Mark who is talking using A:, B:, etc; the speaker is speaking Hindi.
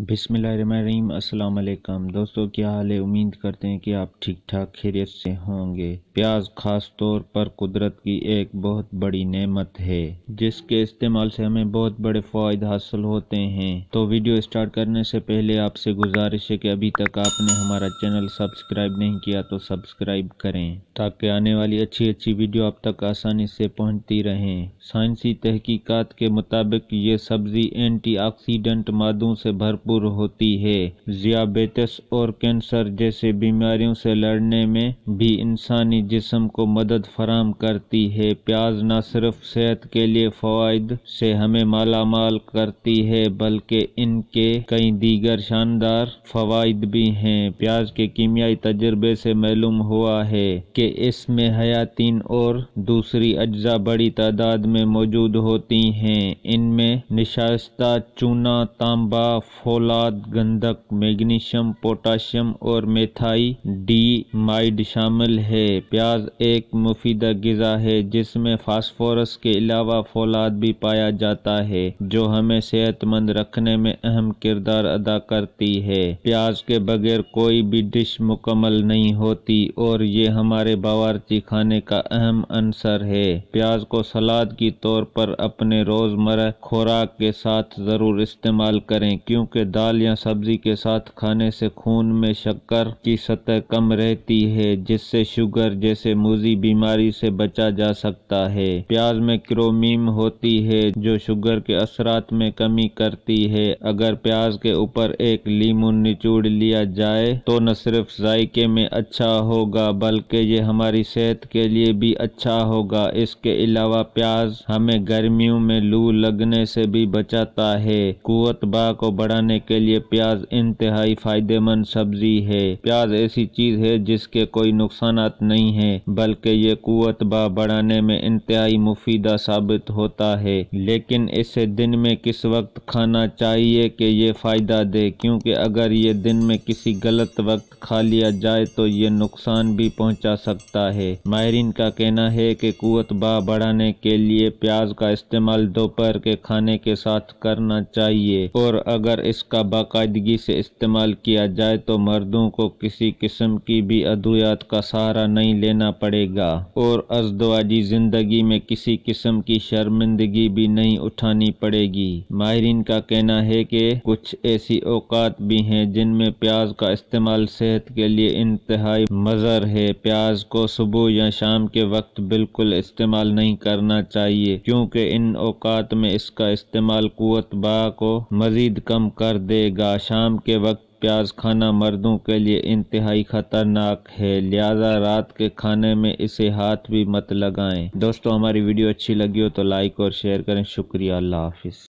A: अस्सलाम वालेकुम दोस्तों क्या हाल है उम्मीद करते हैं कि आप ठीक ठाक खैरियत से होंगे प्याज खास तौर पर कुदरत की एक बहुत बड़ी नेमत है जिसके इस्तेमाल से हमें बहुत बड़े फ़ायदे हासिल होते हैं तो वीडियो स्टार्ट करने से पहले आपसे गुजारिश है कि अभी तक आपने हमारा चैनल सब्सक्राइब नहीं किया तो सब्सक्राइब करें ताकि आने वाली अच्छी अच्छी वीडियो आप तक आसानी से पहुँचती रहें साइंसी तहकीक़ात के मुताबिक ये सब्ज़ी एंटी मादों से भर भरपूर होती है जियाबेटस और कैंसर जैसे बीमारियों से लड़ने में भी इंसानी जिसम को मदद फराम करती है प्याज न सिर्फ सेहत के लिए फ़वाद से हमें माला माल करती है बल्कि इनके कई दीगर शानदार फ़वाद भी हैं प्याज के कीमियाई तजर्बे से मालूम हुआ है कि इसमें हयातीन और दूसरी अज्जा बड़ी तादाद में मौजूद होती हैं इनमें निशास्ता चूना तांबा फो फोलाद गंधक मैग्नीशियम पोटाशियम और मेथाई डी माइड शामिल है प्याज एक मुफीदा गज़ा है जिसमें फास्फोरस के अलावा फोलाद भी पाया जाता है जो हमें सेहतमंद रखने में अहम किरदार अदा करती है प्याज के बगैर कोई भी डिश मुकम्मल नहीं होती और ये हमारे बावरची खाने का अहम अंसर है प्याज को सलाद की तौर पर अपने रोज़मर्रा खुराक के साथ ज़रूर इस्तेमाल करें क्योंकि दाल या सब्जी के साथ खाने से खून में शक्कर की सतह कम रहती है जिससे शुगर जैसे मूजी बीमारी से बचा जा सकता है प्याज में क्रोमीम होती है जो शुगर के असरात में कमी करती है अगर प्याज के ऊपर एक लीमू निचोड़ लिया जाए तो न सिर्फ जायके में अच्छा होगा बल्कि ये हमारी सेहत के लिए भी अच्छा होगा इसके अलावा प्याज हमें गर्मियों में लू लगने से भी बचाता है कुत बा को बढ़ाने बनाने के लिए प्याज इंतहाई फायदेमंद सब्जी है प्याज ऐसी चीज है जिसके कोई नुकसान नहीं है बल्कि ये कुत बा बढ़ाने में इंतहाई मुफीदा साबित होता है लेकिन इसे दिन में किस वक्त खाना चाहिए कि ये फ़ायदा दे क्योंकि अगर ये दिन में किसी गलत वक्त खा लिया जाए तो ये नुकसान भी पहुंचा सकता है माहरीन का कहना है कि कुत बा बढ़ाने के लिए प्याज का इस्तेमाल दोपहर के खाने के साथ करना चाहिए और अगर इस इसका बाकायदगी से इस्तेमाल किया जाए तो मर्दों को किसी किस्म की भी अद्वियात का सहारा नहीं लेना पड़ेगा और अजदवाजी ज़िंदगी में किसी किस्म की शर्मिंदगी भी नहीं उठानी पड़ेगी माहरीन का कहना है कि कुछ ऐसी औकात भी हैं जिनमें प्याज का इस्तेमाल सेहत के लिए इंतहाई मज़र है प्याज को सुबह या शाम के वक्त बिल्कुल इस्तेमाल नहीं करना चाहिए क्योंकि इन औकात में इसका इस्तेमाल कुत बा को मज़ीद कम कर कर देगा शाम के वक्त प्याज खाना मर्दों के लिए इंतहाई ख़तरनाक है लिहाजा रात के खाने में इसे हाथ भी मत लगाएं दोस्तों हमारी वीडियो अच्छी लगी हो तो लाइक और शेयर करें शुक्रिया अल्लाह हाफिज़